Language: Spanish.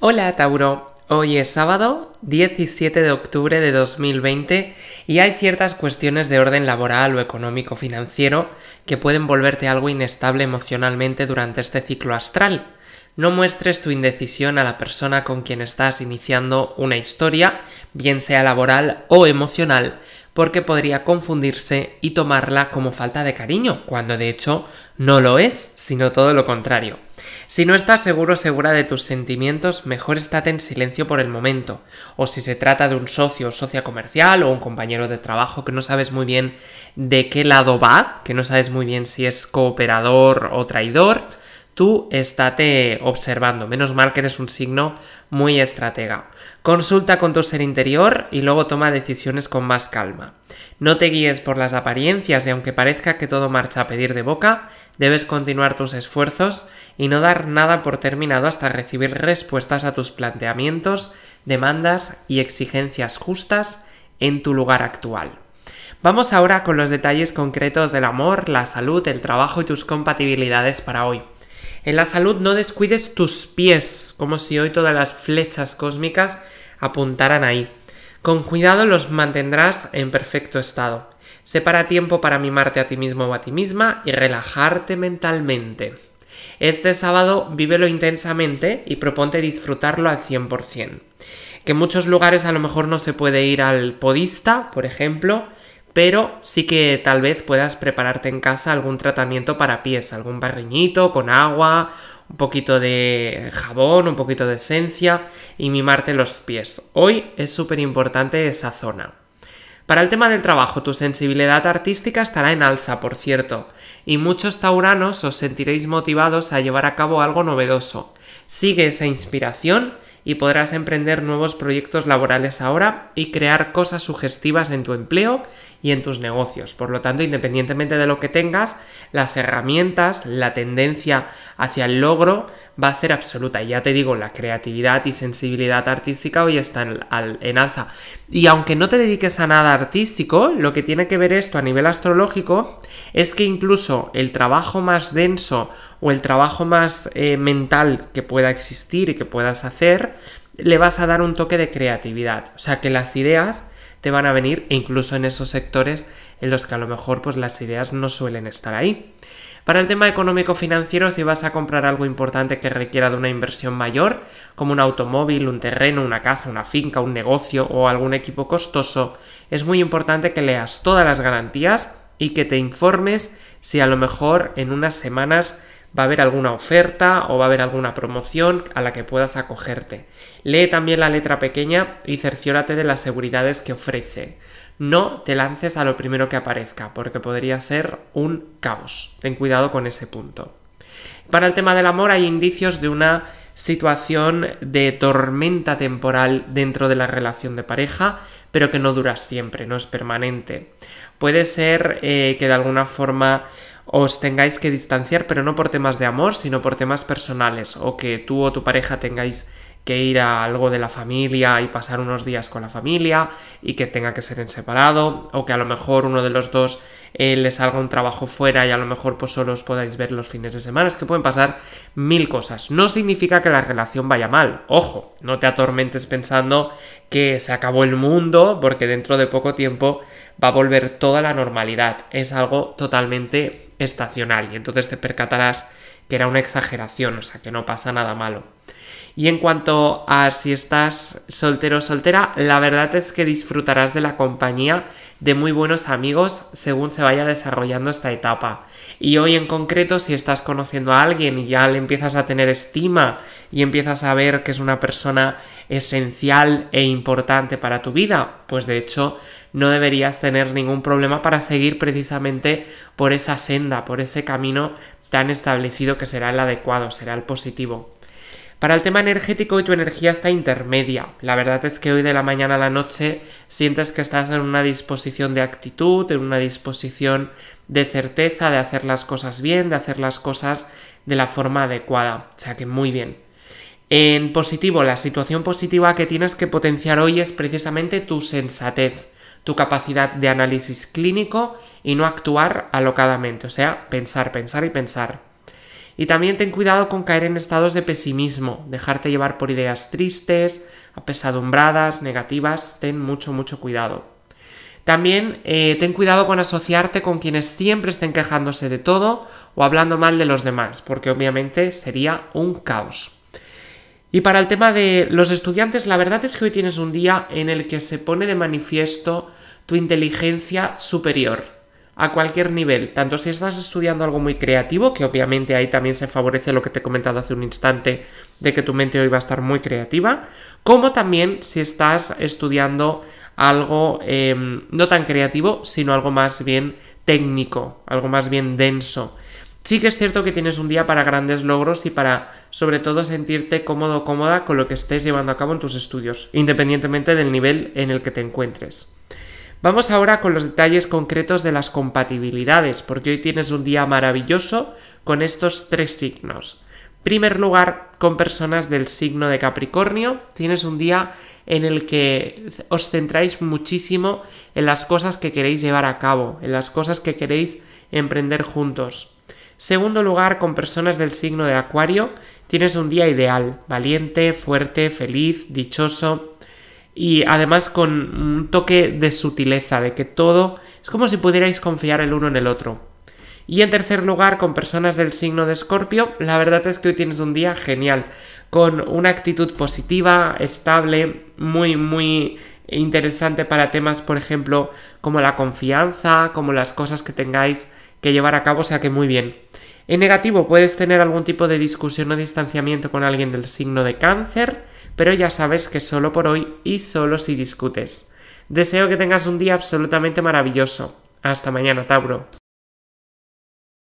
Hola Tauro, hoy es sábado 17 de octubre de 2020 y hay ciertas cuestiones de orden laboral o económico financiero que pueden volverte algo inestable emocionalmente durante este ciclo astral. No muestres tu indecisión a la persona con quien estás iniciando una historia, bien sea laboral o emocional, porque podría confundirse y tomarla como falta de cariño, cuando de hecho no lo es, sino todo lo contrario. Si no estás seguro o segura de tus sentimientos, mejor estate en silencio por el momento. O si se trata de un socio o socia comercial o un compañero de trabajo que no sabes muy bien de qué lado va, que no sabes muy bien si es cooperador o traidor, tú estate observando. Menos mal que eres un signo muy estratega. Consulta con tu ser interior y luego toma decisiones con más calma. No te guíes por las apariencias y aunque parezca que todo marcha a pedir de boca, debes continuar tus esfuerzos y no dar nada por terminado hasta recibir respuestas a tus planteamientos, demandas y exigencias justas en tu lugar actual. Vamos ahora con los detalles concretos del amor, la salud, el trabajo y tus compatibilidades para hoy. En la salud no descuides tus pies, como si hoy todas las flechas cósmicas apuntaran ahí. Con cuidado los mantendrás en perfecto estado. Separa tiempo para mimarte a ti mismo o a ti misma y relajarte mentalmente. Este sábado vívelo intensamente y proponte disfrutarlo al 100%. Que en muchos lugares a lo mejor no se puede ir al podista, por ejemplo, pero sí que tal vez puedas prepararte en casa algún tratamiento para pies, algún barriñito con agua, un poquito de jabón, un poquito de esencia y mimarte los pies. Hoy es súper importante esa zona. Para el tema del trabajo, tu sensibilidad artística estará en alza, por cierto, y muchos tauranos os sentiréis motivados a llevar a cabo algo novedoso. Sigue esa inspiración y podrás emprender nuevos proyectos laborales ahora y crear cosas sugestivas en tu empleo y en tus negocios. Por lo tanto, independientemente de lo que tengas, las herramientas, la tendencia hacia el logro va a ser absoluta. Y ya te digo, la creatividad y sensibilidad artística hoy están en, alza. Y aunque no te dediques a nada artístico, lo que tiene que ver esto a nivel astrológico es que incluso el trabajo más denso o el trabajo más eh, mental que pueda existir y que puedas hacer, le vas a dar un toque de creatividad. O sea que las ideas te van a venir e incluso en esos sectores en los que a lo mejor pues las ideas no suelen estar ahí. Para el tema económico-financiero, si vas a comprar algo importante que requiera de una inversión mayor, como un automóvil, un terreno, una casa, una finca, un negocio o algún equipo costoso, es muy importante que leas todas las garantías y que te informes si a lo mejor en unas semanas va a haber alguna oferta o va a haber alguna promoción a la que puedas acogerte. Lee también la letra pequeña y cerciórate de las seguridades que ofrece. No te lances a lo primero que aparezca, porque podría ser un caos. Ten cuidado con ese punto. Para el tema del amor hay indicios de una situación de tormenta temporal dentro de la relación de pareja, pero que no dura siempre, no es permanente. Puede ser eh, que de alguna forma os tengáis que distanciar, pero no por temas de amor, sino por temas personales, o que tú o tu pareja tengáis que ir a algo de la familia y pasar unos días con la familia y que tenga que ser en separado, o que a lo mejor uno de los dos eh, le salga un trabajo fuera y a lo mejor pues solo os podáis ver los fines de semana, es que pueden pasar mil cosas. No significa que la relación vaya mal, ojo, no te atormentes pensando que se acabó el mundo, porque dentro de poco tiempo va a volver toda la normalidad. Es algo totalmente estacional y entonces te percatarás que era una exageración, o sea que no pasa nada malo. Y en cuanto a si estás soltero o soltera, la verdad es que disfrutarás de la compañía de muy buenos amigos según se vaya desarrollando esta etapa. Y hoy en concreto, si estás conociendo a alguien y ya le empiezas a tener estima y empiezas a ver que es una persona esencial e importante para tu vida, pues de hecho no deberías tener ningún problema para seguir precisamente por esa senda, por ese camino tan establecido que será el adecuado, será el positivo. Para el tema energético y tu energía está intermedia. La verdad es que hoy de la mañana a la noche sientes que estás en una disposición de actitud, en una disposición de certeza, de hacer las cosas bien, de hacer las cosas de la forma adecuada. O sea que muy bien. En positivo, la situación positiva que tienes que potenciar hoy es precisamente tu sensatez tu capacidad de análisis clínico y no actuar alocadamente, o sea, pensar, pensar y pensar. Y también ten cuidado con caer en estados de pesimismo, dejarte llevar por ideas tristes, apesadumbradas, negativas, ten mucho, mucho cuidado. También eh, ten cuidado con asociarte con quienes siempre estén quejándose de todo o hablando mal de los demás, porque obviamente sería un caos. Y para el tema de los estudiantes, la verdad es que hoy tienes un día en el que se pone de manifiesto tu inteligencia superior a cualquier nivel, tanto si estás estudiando algo muy creativo, que obviamente ahí también se favorece lo que te he comentado hace un instante de que tu mente hoy va a estar muy creativa, como también si estás estudiando algo eh, no tan creativo, sino algo más bien técnico, algo más bien denso Sí que es cierto que tienes un día para grandes logros y para, sobre todo, sentirte cómodo o cómoda con lo que estés llevando a cabo en tus estudios, independientemente del nivel en el que te encuentres. Vamos ahora con los detalles concretos de las compatibilidades, porque hoy tienes un día maravilloso con estos tres signos. Primer lugar, con personas del signo de Capricornio, tienes un día en el que os centráis muchísimo en las cosas que queréis llevar a cabo, en las cosas que queréis emprender juntos. Segundo lugar, con personas del signo de Acuario, tienes un día ideal, valiente, fuerte, feliz, dichoso y además con un toque de sutileza, de que todo es como si pudierais confiar el uno en el otro. Y en tercer lugar, con personas del signo de Escorpio, la verdad es que hoy tienes un día genial, con una actitud positiva, estable, muy, muy interesante para temas, por ejemplo, como la confianza, como las cosas que tengáis que llevar a cabo, sea que muy bien. En negativo puedes tener algún tipo de discusión o distanciamiento con alguien del signo de cáncer, pero ya sabes que solo por hoy y solo si discutes. Deseo que tengas un día absolutamente maravilloso. Hasta mañana, Tauro.